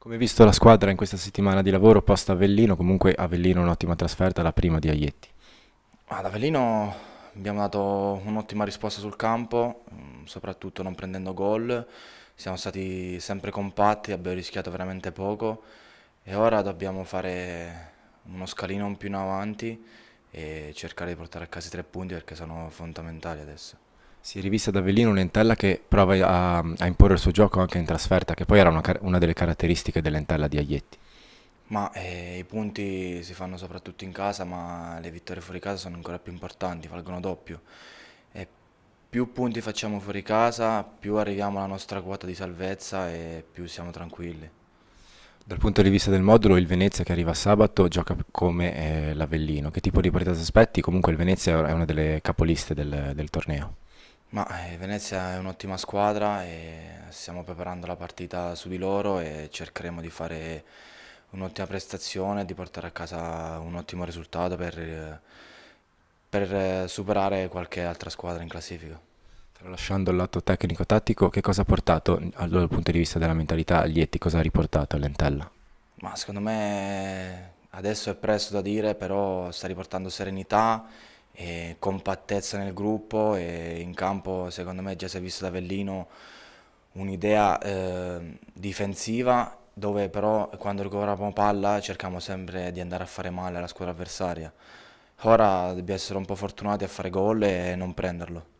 Come visto la squadra in questa settimana di lavoro post Avellino, comunque Avellino un'ottima trasferta, la prima di Aietti. Ad Avellino abbiamo dato un'ottima risposta sul campo, mm, soprattutto non prendendo gol, siamo stati sempre compatti, abbiamo rischiato veramente poco e ora dobbiamo fare uno scalino un più in avanti e cercare di portare a casa i tre punti perché sono fondamentali adesso. Si rivista da Avellino un'entella che prova a, a, imporre il suo gioco anche in trasferta, che poi era una, una delle caratteristiche dell'entella di Aglietti. Ma eh, i punti si fanno soprattutto in casa, ma le vittorie fuori casa sono ancora più importanti, valgono doppio. E eh, più punti facciamo fuori casa, più arriviamo alla nostra quota di salvezza e più siamo tranquilli. Dal punto di vista del modulo, il Venezia che arriva sabato gioca come eh, l'Avellino. Che tipo di partita si aspetti? Comunque il Venezia è una delle capoliste del, del torneo. Ma eh, Venezia è un'ottima squadra e stiamo preparando la partita su di loro e cercheremo di fare un'ottima prestazione, di portare a casa un ottimo risultato per, per superare qualche altra squadra in classifica. Tralasciando il lato tecnico-tattico, che cosa ha portato dal punto di vista della mentalità Lietti? Cosa ha riportato all'entella? Ma secondo me adesso è presto da dire, però sta riportando serenità e compattezza nel gruppo e in campo secondo me già si è visto da Avellino un'idea eh, difensiva dove però quando recuperiamo palla cerchiamo sempre di andare a fare male alla squadra avversaria. Ora dobbiamo essere un po' fortunati a fare gol e non prenderlo.